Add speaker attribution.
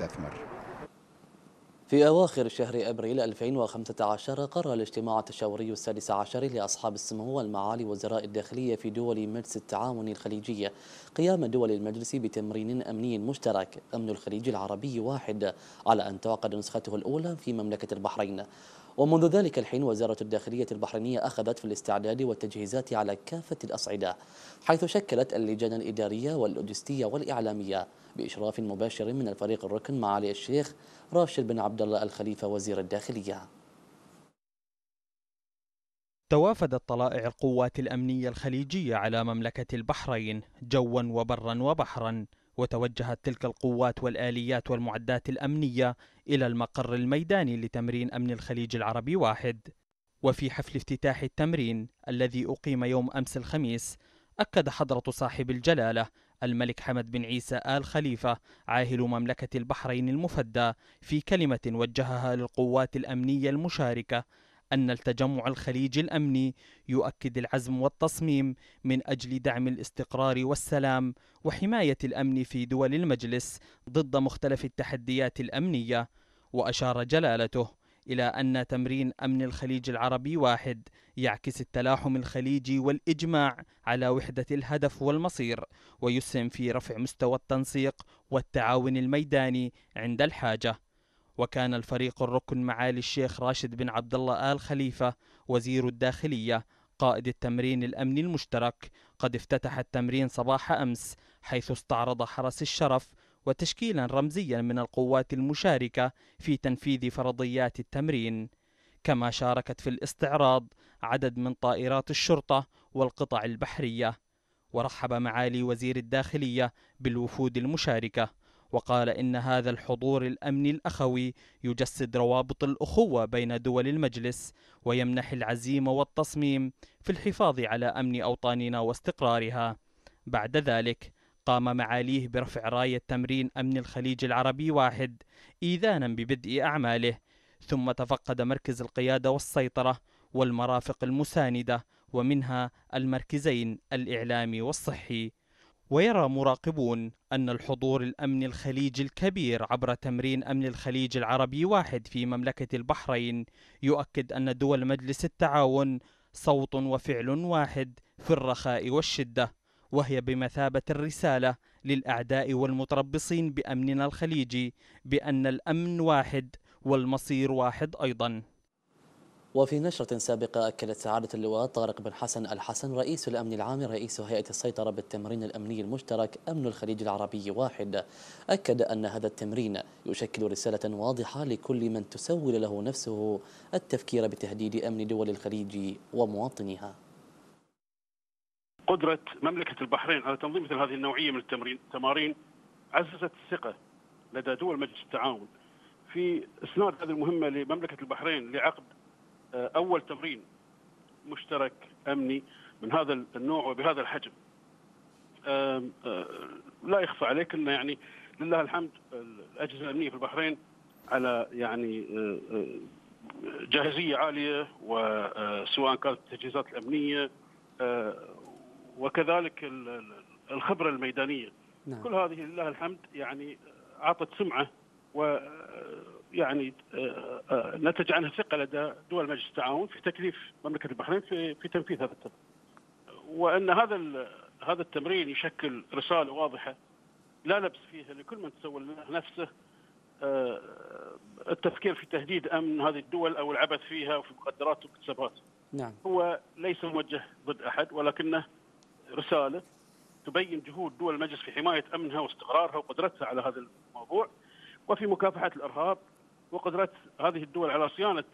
Speaker 1: المستثمر
Speaker 2: في أواخر شهر أبريل 2015 قرر الاجتماع التشاوري السادس عشر لأصحاب السمو والمعالي وزراء الداخلية في دول مجلس التعاون الخليجية قيام دول المجلس بتمرين أمني مشترك أمن الخليج العربي واحد على أن تعقد نسخته الأولى في مملكة البحرين ومنذ ذلك الحين وزارة الداخلية البحرينية أخذت في الاستعداد والتجهيزات على كافة الأصعدة حيث شكلت اللجان الإدارية واللوجستية والإعلامية بإشراف مباشر من الفريق الركن معالي الشيخ راشد بن عبد الله الخليفة وزير الداخلية
Speaker 1: توافدت طلائع القوات الأمنية الخليجية على مملكة البحرين جوا وبرا وبحرا وتوجهت تلك القوات والآليات والمعدات الأمنية إلى المقر الميداني لتمرين أمن الخليج العربي واحد وفي حفل افتتاح التمرين الذي أقيم يوم أمس الخميس أكد حضرة صاحب الجلالة الملك حمد بن عيسى آل خليفة عاهل مملكة البحرين المفدى في كلمة وجهها للقوات الأمنية المشاركة أن التجمع الخليجي الأمني يؤكد العزم والتصميم من أجل دعم الاستقرار والسلام وحماية الأمن في دول المجلس ضد مختلف التحديات الأمنية وأشار جلالته إلى أن تمرين أمن الخليج العربي واحد يعكس التلاحم الخليجي والإجماع على وحدة الهدف والمصير ويسهم في رفع مستوى التنسيق والتعاون الميداني عند الحاجة وكان الفريق الركن معالي الشيخ راشد بن عبد الله آل خليفة وزير الداخلية قائد التمرين الأمني المشترك قد افتتح التمرين صباح أمس حيث استعرض حرس الشرف وتشكيلا رمزيا من القوات المشاركة في تنفيذ فرضيات التمرين كما شاركت في الاستعراض عدد من طائرات الشرطة والقطع البحرية ورحب معالي وزير الداخلية بالوفود المشاركة وقال إن هذا الحضور الأمني الأخوي يجسد روابط الأخوة بين دول المجلس ويمنح العزيمة والتصميم في الحفاظ على أمن أوطاننا واستقرارها بعد ذلك قام معاليه برفع راية تمرين أمن الخليج العربي واحد إيذانا ببدء أعماله ثم تفقد مركز القيادة والسيطرة والمرافق المساندة ومنها المركزين الإعلامي والصحي ويرى مراقبون أن الحضور الأمن الخليجي الكبير عبر تمرين أمن الخليج العربي واحد في مملكة البحرين يؤكد أن دول مجلس التعاون صوت وفعل واحد في الرخاء والشدة وهي بمثابة الرسالة للأعداء والمتربصين بأمننا الخليجي بأن الأمن واحد والمصير واحد أيضاً وفي
Speaker 2: نشرة سابقة أكدت سعادة اللواء طارق بن حسن الحسن رئيس الأمن العام رئيس هيئة السيطرة بالتمرين الأمني المشترك أمن الخليج العربي واحد أكد أن هذا التمرين يشكل رسالة واضحة لكل من تسول له نفسه التفكير بتهديد أمن دول الخليج ومواطنيها
Speaker 3: قدرة مملكة البحرين على تنظيم مثل هذه النوعية من التمرين تمارين عززت الثقة لدى دول مجلس التعاون في إسناد هذه المهمة لمملكة البحرين لعقد آه، اول تمرين مشترك امني من هذا النوع وبهذا الحجم آه، لا يخفى عليك ان يعني لله الحمد الاجهزه الامنيه في البحرين على يعني آه، جاهزيه عاليه وسواء كانت التجهيزات الامنيه وكذلك الخبره الميدانيه نعم. كل هذه لله الحمد يعني اعطت سمعه و يعني آه، آه، نتج عنها ثقه لدى دول مجلس التعاون في تكليف مملكه البحرين في في تنفيذ هذا التمرين. وان هذا هذا التمرين يشكل رساله واضحه لا لبس فيها لكل من تسول نفسه آه، التفكير في تهديد امن هذه الدول او العبث فيها وفي مقدرات واكتسابات. نعم. هو ليس موجه ضد احد ولكنه رساله تبين جهود دول المجلس في حمايه امنها واستقرارها وقدرتها على هذا الموضوع وفي مكافحه الارهاب وقدرة هذه الدول على صيانة